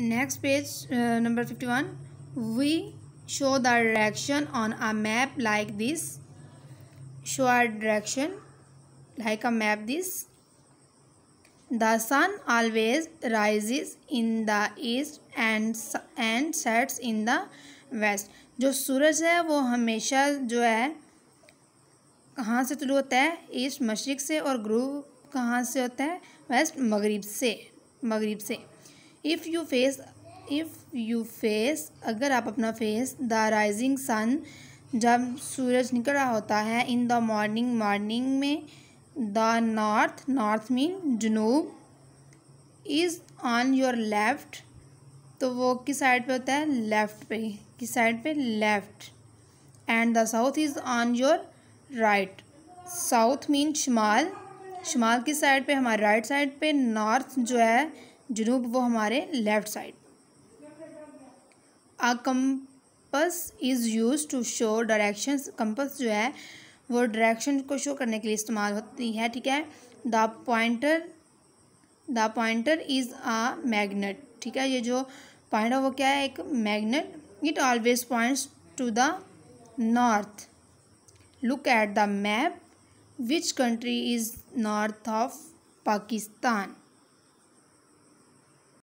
next page number fifty one we show the direction on a map like this show our direction like a map this the sun always rise in the east and and sets in the west जो सूरज है वो हमेशा जो है कहाँ से शुरू होता है ईस्ट मशरक़ से और ग्रूव कहाँ से होता है वेस्ट मगरब से मगरब से if you face if you face अगर आप अपना फेस द राइजिंग सन जब सूरज निकल रहा होता है इन द मॉर्निंग मॉर्निंग में द नॉर्थ नॉर्थ मीन जनूब इज़ ऑन योर लेफ़्ट तो वो किस साइड पे होता है लेफ़्ट पे किस साइड पे left and the south is on your right south mean शुमाल शुमाल किस साइड पे हमारे राइट साइड पे नॉर्थ जो है जनूब वो हमारे left side a compass is use to show direction compass जो है वो डायरेक्शन को शो करने के लिए इस्तेमाल होती है ठीक है the pointer the pointer is a magnet ठीक है ये जो पॉइंट है वो क्या है एक magnet it always points to the north look at the map which country is north of Pakistan